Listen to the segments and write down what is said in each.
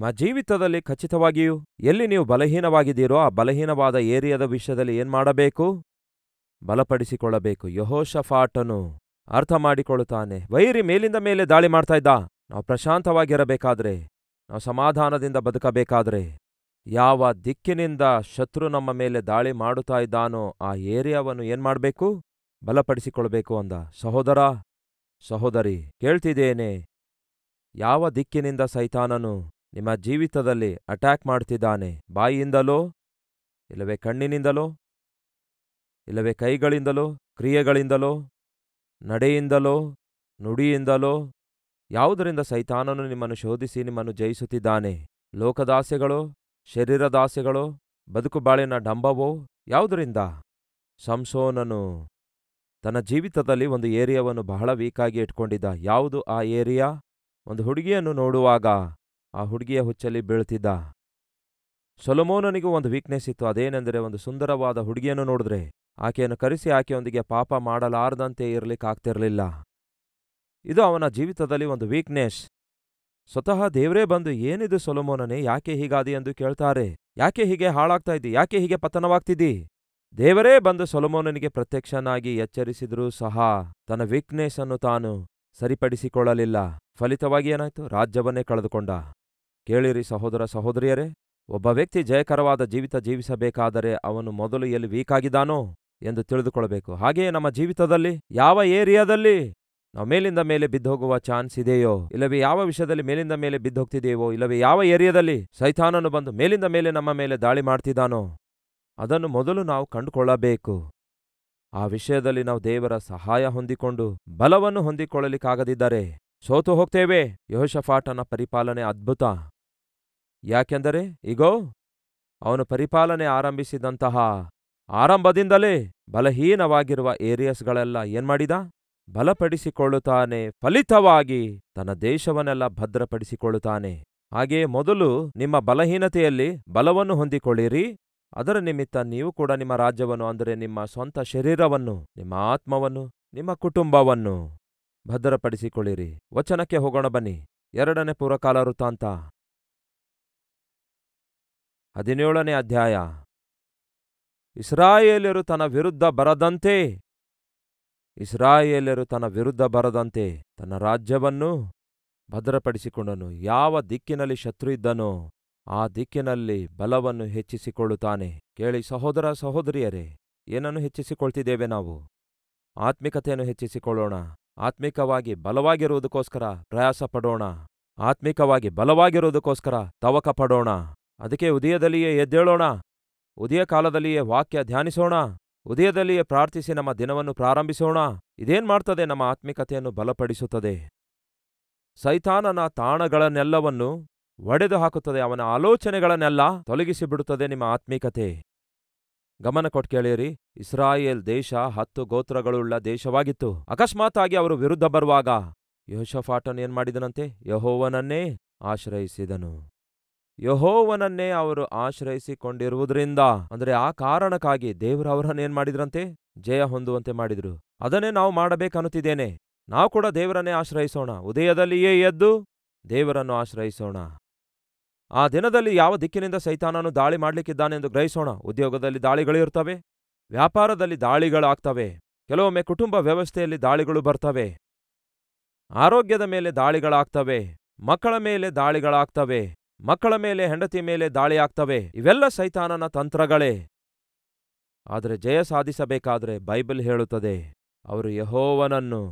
ನಿಮ್ಮ ಜೀವಿತದಲ್ಲಿ ಖಚಿತವಾಗಿಯೂ ಎಲ್ಲಿ ನೀವು ಬಲಹೀನವಾಗಿದ್ದೀರೋ ಆ ಬಲಹೀನವಾದ ಏರಿಯಾದ ವಿಷಯದಲ್ಲಿ ಏನ್ಮಾಡಬೇಕು ಮಾಡಬೇಕು ಬಲಪಡಿಸಿಕೊಳ್ಳಬೇಕು ಯಹೋಶಫಾಟನು ಅರ್ಥ ಮಾಡಿಕೊಳ್ಳುತ್ತಾನೆ ವೈರಿ ಮೇಲಿಂದ ಮೇಲೆ ದಾಳಿ ಮಾಡ್ತಾ ಇದ್ದ ನಾವು ಪ್ರಶಾಂತವಾಗಿರಬೇಕಾದ್ರೆ ನಾವು ಸಮಾಧಾನದಿಂದ ಬದುಕಬೇಕಾದ್ರೆ ಯಾವ ದಿಕ್ಕಿನಿಂದ ಶತ್ರು ನಮ್ಮ ಮೇಲೆ ದಾಳಿ ಮಾಡುತ್ತಾ ಇದ್ದಾನೋ ಆ ಏರಿಯಾವನ್ನು ಮಾಡಬೇಕು ಬಲಪಡಿಸಿಕೊಳ್ಬೇಕು ಅಂದ ಸಹೋದರ ಸಹೋದರಿ ಕೇಳ್ತಿದ್ದೇನೆ ಯಾವ ದಿಕ್ಕಿನಿಂದ ಸೈತಾನನು ನಿಮ್ಮ ಜೀವಿತದಲ್ಲಿ ಅಟ್ಯಾಕ್ ಮಾಡ್ತಿದ್ದಾನೆ ಬಾಯಿಯಿಂದಲೋ ಇಲ್ಲವೇ ಕಣ್ಣಿನಿಂದಲೋ ಇಲ್ಲವೇ ಕೈಗಳಿಂದಲೋ ಕ್ರಿಯೆಗಳಿಂದಲೋ ನಡೆಯಿಂದಲೋ ನುಡಿಯಿಂದಲೋ ಯಾವುದರಿಂದ ಸೈತಾನನು ನಿಮ್ಮನ್ನು ಶೋಧಿಸಿ ನಿಮ್ಮನ್ನು ಜಯಿಸುತ್ತಿದ್ದಾನೆ ಲೋಕದಾಸೆಗಳೋ ಶರೀರದಾಸೆಗಳೋ ಬಾಳಿನ ಡಂಬವೋ ಯಾವುದರಿಂದ ಸಂಸೋನನು ತನ್ನ ಜೀವಿತದಲ್ಲಿ ಒಂದು ಏರಿಯಾವನ್ನು ಬಹಳ ವೀಕಾಗಿ ಇಟ್ಕೊಂಡಿದ್ದ ಯಾವುದು ಆ ಏರಿಯಾ ಒಂದು ಹುಡುಗಿಯನ್ನು ನೋಡುವಾಗ ಆ ಹುಡುಗಿಯ ಹುಚ್ಚಲ್ಲಿ ಬೀಳ್ತಿದ್ದ ಸೊಲಮೋನನಿಗೂ ಒಂದು ವೀಕ್ನೆಸ್ ಇತ್ತು ಅದೇನೆಂದರೆ ಒಂದು ಸುಂದರವಾದ ಹುಡುಗಿಯನ್ನು ನೋಡಿದ್ರೆ ಆಕೆಯನ್ನು ಕರೆಸಿ ಆಕೆಯೊಂದಿಗೆ ಪಾಪ ಮಾಡಲಾರದಂತೆ ಇರಲಿಕ್ಕಾಗ್ತಿರಲಿಲ್ಲ ಇದು ಅವನ ಜೀವಿತದಲ್ಲಿ ಒಂದು ವೀಕ್ನೆಸ್ ಸ್ವತಃ ದೇವರೇ ಬಂದು ಏನಿದು ಸೊಲೋಮೋನನೇ ಯಾಕೆ ಹೀಗಾದಿ ಎಂದು ಕೇಳ್ತಾರೆ ಯಾಕೆ ಹೀಗೆ ಹಾಳಾಗ್ತಾ ಇದ್ದಿ ಯಾಕೆ ಹೀಗೆ ಪತನವಾಗ್ತಿದ್ದಿ ದೇವರೇ ಬಂದು ಸೊಲಮೋನನಿಗೆ ಪ್ರತ್ಯಕ್ಷನಾಗಿ ಎಚ್ಚರಿಸಿದರೂ ಸಹ ತನ್ನ ವೀಕ್ನೆಸ್ ಅನ್ನು ತಾನು ಸರಿಪಡಿಸಿಕೊಳ್ಳಲಿಲ್ಲ ಫಲಿತವಾಗಿ ಏನಾಯ್ತು ರಾಜ್ಯವನ್ನೇ ಕಳೆದುಕೊಂಡ ಕೇಳಿರಿ ಸಹೋದರ ಸಹೋದರಿಯರೇ ಒಬ್ಬ ವ್ಯಕ್ತಿ ಜಯಕರವಾದ ಜೀವಿತ ಜೀವಿಸಬೇಕಾದರೆ ಅವನು ಮೊದಲು ಎಲ್ಲಿ ವೀಕ್ ಎಂದು ತಿಳಿದುಕೊಳ್ಳಬೇಕು ಹಾಗೆಯೇ ನಮ್ಮ ಜೀವಿತದಲ್ಲಿ ಯಾವ ಏರಿಯಾದಲ್ಲಿ ನಾವು ಮೇಲಿಂದ ಮೇಲೆ ಬಿದ್ದೋಗುವ ಚಾನ್ಸ್ ಇದೆಯೋ ಇಲ್ಲವೇ ಯಾವ ವಿಷಯದಲ್ಲಿ ಮೇಲಿಂದ ಮೇಲೆ ಬಿದ್ದೋಗ್ತಿದೆಯೋ ಇಲ್ಲವೇ ಯಾವ ಏರಿಯಾದಲ್ಲಿ ಸೈತಾನನು ಬಂದು ಮೇಲಿಂದ ಮೇಲೆ ನಮ್ಮ ಮೇಲೆ ದಾಳಿ ಮಾಡ್ತಿದ್ದಾನೋ ಅದನ್ನು ಮೊದಲು ನಾವು ಕಂಡುಕೊಳ್ಳಬೇಕು ಆ ವಿಷಯದಲ್ಲಿ ನಾವು ದೇವರ ಸಹಾಯ ಹೊಂದಿಕೊಂಡು ಬಲವನ್ನು ಹೊಂದಿಕೊಳ್ಳಲಿಕ್ಕಾಗದಿದ್ದರೆ ಸೋತು ಹೋಗ್ತೇವೆ ಯಹೋಷಫಾಟನ ಪರಿಪಾಲನೆ ಅದ್ಭುತ ಯಾಕೆಂದರೆ ಇಗೋ ಅವನು ಪರಿಪಾಲನೆ ಆರಂಭಿಸಿದಂತಹ ಆರಂಭದಿಂದಲೇ ಬಲಹೀನವಾಗಿರುವ ಏರಿಯಸ್ಗಳೆಲ್ಲ ಏನ್ಮಾಡಿದ ಬಲಪಡಿಸಿಕೊಳ್ಳುತ್ತಾನೆ ಫಲಿತವಾಗಿ ತನ್ನ ದೇಶವನ್ನೆಲ್ಲ ಭದ್ರಪಡಿಸಿಕೊಳ್ಳುತ್ತಾನೆ ಹಾಗೆಯೇ ಮೊದಲು ನಿಮ್ಮ ಬಲಹೀನತೆಯಲ್ಲಿ ಬಲವನ್ನು ಹೊಂದಿಕೊಳ್ಳಿರಿ ಅದರ ನಿಮಿತ್ತ ನೀವು ಕೂಡ ನಿಮ್ಮ ರಾಜ್ಯವನ್ನು ಅಂದರೆ ನಿಮ್ಮ ಸ್ವಂತ ಶರೀರವನ್ನು ನಿಮ್ಮ ಆತ್ಮವನ್ನು ನಿಮ್ಮ ಕುಟುಂಬವನ್ನು ಭದ್ರಪಡಿಸಿಕೊಳ್ಳಿರಿ ವಚನಕ್ಕೆ ಹೋಗೋಣ ಬನ್ನಿ ಎರಡನೇ ಪೂರ್ವಕಾಲ ವೃತ್ತಾಂತ ಹದಿನೇಳನೇ ಅಧ್ಯಾಯ ಇಸ್ರಾಯೇಲರು ತನ್ನ ವಿರುದ್ಧ ಬರದಂತೆ ಇಸ್ರಾಯೇಲರು ತನ್ನ ವಿರುದ್ಧ ಬರದಂತೆ ತನ್ನ ರಾಜ್ಯವನ್ನು ಭದ್ರಪಡಿಸಿಕೊಂಡನು ಯಾವ ದಿಕ್ಕಿನಲ್ಲಿ ಶತ್ರು ಇದ್ದನೋ ಆ ದಿಕ್ಕಿನಲ್ಲಿ ಬಲವನ್ನು ಹೆಚ್ಚಿಸಿಕೊಳ್ಳುತ್ತಾನೆ ಕೇಳಿ ಸಹೋದರ ಸಹೋದರಿಯರೇ ಏನನ್ನು ಹೆಚ್ಚಿಸಿಕೊಳ್ತಿದ್ದೇವೆ ನಾವು ಆತ್ಮಿಕತೆಯನ್ನು ಹೆಚ್ಚಿಸಿಕೊಳ್ಳೋಣ ಆತ್ಮಿಕವಾಗಿ ಬಲವಾಗಿರುವುದಕ್ಕೋಸ್ಕರ ಪ್ರಯಾಸ ಪಡೋಣ ಆತ್ಮಿಕವಾಗಿ ಬಲವಾಗಿರುವುದಕ್ಕೋಸ್ಕರ ತವಕ ಪಡೋಣ ಅದಕ್ಕೆ ಉದಯದಲ್ಲಿಯೇ ಎದ್ದೇಳೋಣ ಉದಯ ಕಾಲದಲ್ಲಿಯೇ ವಾಕ್ಯ ಧ್ಯಾನಿಸೋಣ ಉದಯದಲ್ಲಿಯೇ ಪ್ರಾರ್ಥಿಸಿ ನಮ್ಮ ದಿನವನ್ನು ಪ್ರಾರಂಭಿಸೋಣ ಇದೇನ್ ಮಾಡ್ತದೆ ನಮ್ಮ ಆತ್ಮಿಕತೆಯನ್ನು ಬಲಪಡಿಸುತ್ತದೆ ಸೈತಾನನ ತಾಣಗಳನ್ನೆಲ್ಲವನ್ನು ಒಡೆದು ಹಾಕುತ್ತದೆ ಅವನ ಆಲೋಚನೆಗಳನ್ನೆಲ್ಲ ತೊಲಗಿಸಿಬಿಡುತ್ತದೆ ನಿಮ್ಮ ಆತ್ಮಿಕತೆ ಗಮನ ಕೊಟ್ಟು ಕೇಳಿರಿ ಇಸ್ರಾಯೇಲ್ ದೇಶ ಹತ್ತು ಗೋತ್ರಗಳುಳ್ಳ ದೇಶವಾಗಿತ್ತು ಅಕಸ್ಮಾತ್ತಾಗಿ ಅವರು ವಿರುದ್ಧ ಬರುವಾಗ ಯಹೋಷಫಾಟನ್ ಏನ್ ಮಾಡಿದನಂತೆ ಯಹೋವನನ್ನೇ ಆಶ್ರಯಿಸಿದನು ಯಹೋವನನ್ನೇ ಅವರು ಆಶ್ರಯಿಸಿಕೊಂಡಿರುವುದರಿಂದ ಅಂದರೆ ಆ ಕಾರಣಕ್ಕಾಗಿ ದೇವರು ಏನ್ ಮಾಡಿದ್ರಂತೆ ಜಯ ಹೊಂದುವಂತೆ ಮಾಡಿದ್ರು ಅದನ್ನೇ ನಾವು ಮಾಡಬೇಕನ್ನುತ್ತಿದ್ದೇನೆ ನಾವು ಕೂಡ ದೇವರನ್ನೇ ಆಶ್ರಯಿಸೋಣ ಉದಯದಲ್ಲಿಯೇ ಎದ್ದು ದೇವರನ್ನು ಆಶ್ರಯಿಸೋಣ ಆ ದಿನದಲ್ಲಿ ಯಾವ ದಿಕ್ಕಿನಿಂದ ಸೈತಾನನು ದಾಳಿ ಮಾಡಲಿಕ್ಕಿದ್ದಾನೆಂದು ಗ್ರಹಿಸೋಣ ಉದ್ಯೋಗದಲ್ಲಿ ದಾಳಿಗಳಿರ್ತವೆ ವ್ಯಾಪಾರದಲ್ಲಿ ದಾಳಿಗಳಾಗ್ತವೆ ಕೆಲವೊಮ್ಮೆ ಕುಟುಂಬ ವ್ಯವಸ್ಥೆಯಲ್ಲಿ ದಾಳಿಗಳು ಬರ್ತವೆ ಆರೋಗ್ಯದ ಮೇಲೆ ದಾಳಿಗಳಾಗ್ತವೆ ಮಕ್ಕಳ ಮೇಲೆ ದಾಳಿಗಳಾಗ್ತವೆ ಮಕ್ಕಳ ಮೇಲೆ ಹೆಂಡತಿ ಮೇಲೆ ದಾಳಿಯಾಗ್ತವೆ ಇವೆಲ್ಲ ಸೈತಾನನ ತಂತ್ರಗಳೇ ಆದರೆ ಜಯ ಸಾಧಿಸಬೇಕಾದರೆ ಬೈಬಲ್ ಹೇಳುತ್ತದೆ ಅವರು ಯಹೋವನನ್ನು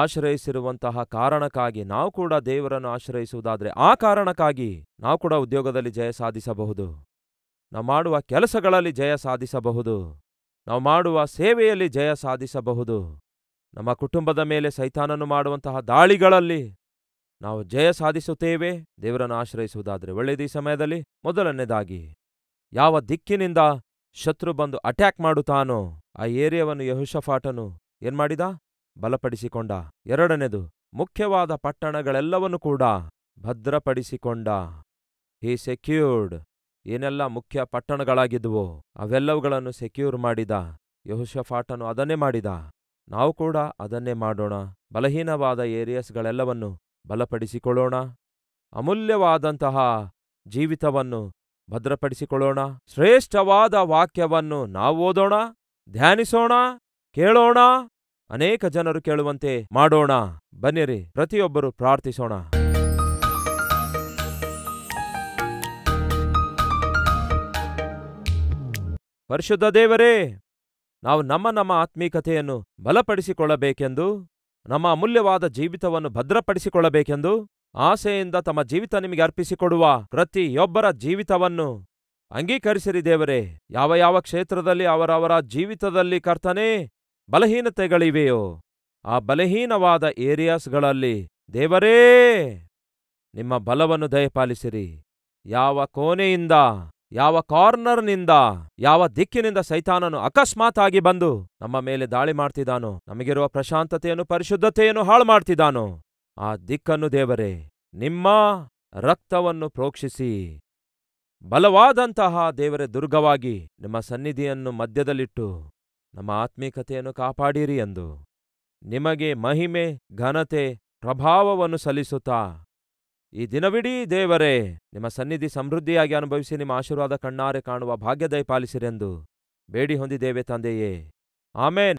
ಆಶ್ರಯಿಸಿರುವಂತಹ ಕಾರಣಕ್ಕಾಗಿ ನಾವು ಕೂಡ ದೇವರನ್ನು ಆಶ್ರಯಿಸುವುದಾದರೆ ಆ ಕಾರಣಕ್ಕಾಗಿ ನಾವು ಕೂಡ ಉದ್ಯೋಗದಲ್ಲಿ ಜಯ ಸಾಧಿಸಬಹುದು ನಾವು ಮಾಡುವ ಕೆಲಸಗಳಲ್ಲಿ ಜಯ ಸಾಧಿಸಬಹುದು ನಾವು ಮಾಡುವ ಸೇವೆಯಲ್ಲಿ ಜಯ ಸಾಧಿಸಬಹುದು ನಮ್ಮ ಕುಟುಂಬದ ಮೇಲೆ ಸೈತಾನನ್ನು ಮಾಡುವಂತಹ ದಾಳಿಗಳಲ್ಲಿ ನಾವು ಜಯ ಸಾಧಿಸುತ್ತೇವೆ ದೇವರನ್ನು ಆಶ್ರಯಿಸುವುದಾದರೆ ಒಳ್ಳೆಯದೀ ಸಮಯದಲ್ಲಿ ಮೊದಲನೇದಾಗಿ ಯಾವ ದಿಕ್ಕಿನಿಂದ ಶತ್ರು ಬಂದು ಅಟ್ಯಾಕ್ ಮಾಡುತ್ತಾನೋ ಆ ಏರಿಯಾವನ್ನು ಯಹುಷಫಾಟನು ಏನ್ಮಾಡಿದ ಬಲಪಡಿಸಿಕೊಂಡ ಎರಡನೆಯದು ಮುಖ್ಯವಾದ ಪಟ್ಟಣಗಳೆಲ್ಲವನ್ನೂ ಕೂಡ ಭದ್ರಪಡಿಸಿಕೊಂಡ ಹಿ ಸೆಕ್ಯೂರ್ಡ್ ಏನೆಲ್ಲ ಮುಖ್ಯ ಪಟ್ಟಣಗಳಾಗಿದ್ವು ಅವೆಲ್ಲವುಗಳನ್ನು ಸೆಕ್ಯೂರ್ ಮಾಡಿದ ಯಹುಶಫಾಟನು ಅದನ್ನೇ ಮಾಡಿದ ನಾವು ಕೂಡ ಅದನ್ನೇ ಮಾಡೋಣ ಬಲಹೀನವಾದ ಏರಿಯಾಸ್ಗಳೆಲ್ಲವನ್ನು ಬಲಪಡಿಸಿಕೊಳ್ಳೋಣ ಅಮೂಲ್ಯವಾದಂತಹ ಜೀವಿತವನ್ನು ಭದ್ರಪಡಿಸಿಕೊಳ್ಳೋಣ ಶ್ರೇಷ್ಠವಾದ ವಾಕ್ಯವನ್ನು ನಾವು ಓದೋಣ ಧ್ಯಾನಿಸೋಣ ಕೇಳೋಣ ಅನೇಕ ಜನರು ಕೇಳುವಂತೆ ಮಾಡೋಣ ಬನ್ನಿರಿ ಪ್ರತಿಯೊಬ್ಬರು ಪ್ರಾರ್ಥಿಸೋಣ ಪರಿಶುದ್ಧ ದೇವರೇ ನಾವು ನಮ್ಮ ನಮ್ಮ ಆತ್ಮೀಕತೆಯನ್ನು ಬಲಪಡಿಸಿಕೊಳ್ಳಬೇಕೆಂದು ನಮ್ಮ ಅಮೂಲ್ಯವಾದ ಜೀವಿತವನ್ನು ಭದ್ರಪಡಿಸಿಕೊಳ್ಳಬೇಕೆಂದು ಆಸೆಯಿಂದ ತಮ್ಮ ಜೀವಿತ ನಿಮಗೆ ಅರ್ಪಿಸಿಕೊಡುವ ಪ್ರತಿಯೊಬ್ಬರ ಜೀವಿತವನ್ನು ಅಂಗೀಕರಿಸಿರಿ ದೇವರೇ ಯಾವ ಯಾವ ಕ್ಷೇತ್ರದಲ್ಲಿ ಅವರವರ ಜೀವಿತದಲ್ಲಿ ಕರ್ತನೇ ಬಲಹೀನತೆಗಳಿವೆಯೋ ಆ ಬಲಹೀನವಾದ ಏರಿಯಾಸ್ಗಳಲ್ಲಿ ದೇವರೇ ನಿಮ್ಮ ಬಲವನ್ನು ದಯಪಾಲಿಸಿರಿ ಯಾವ ಕೋನೆಯಿಂದ ಯಾವ ಕಾರ್ನರ್ನಿಂದ ಯಾವ ದಿಕ್ಕಿನಿಂದ ಸೈತಾನನು ಅಕಸ್ಮಾತ್ ಆಗಿ ಬಂದು ನಮ್ಮ ಮೇಲೆ ದಾಳಿ ಮಾಡ್ತಿದ್ದಾನೋ ನಮಗಿರುವ ಪ್ರಶಾಂತತೆಯನ್ನು ಪರಿಶುದ್ಧತೆಯನ್ನು ಹಾಳು ಮಾಡ್ತಿದ್ದಾನೋ ಆ ದಿಕ್ಕನ್ನು ದೇವರೇ ನಿಮ್ಮ ರಕ್ತವನ್ನು ಪ್ರೋಕ್ಷಿಸಿ ಬಲವಾದಂತಹ ದೇವರೇ ದುರ್ಗವಾಗಿ ನಿಮ್ಮ ಸನ್ನಿಧಿಯನ್ನು ಮಧ್ಯದಲ್ಲಿಟ್ಟು ನಮ್ಮ ಆತ್ಮೀಕತೆಯನ್ನು ಕಾಪಾಡಿರಿ ಎಂದು ನಿಮಗೆ ಮಹಿಮೆ ಘನತೆ ಪ್ರಭಾವವನ್ನು ಸಲ್ಲಿಸುತ್ತಾ ಈ ದಿನವಿಡೀ ದೇವರೇ ನಿಮ್ಮ ಸನ್ನಿಧಿ ಸಮೃದ್ಧಿಯಾಗಿ ಅನುಭವಿಸಿ ನಿಮ್ಮ ಆಶೀರ್ವಾದ ಕಣ್ಣಾರೆ ಕಾಣುವ ಭಾಗ್ಯದಯ ಪಾಲಿಸಿರೆಂದು ಬೇಡಿ ಹೊಂದಿದ್ದೇವೆ ತಂದೆಯೇ ಆಮೇನ್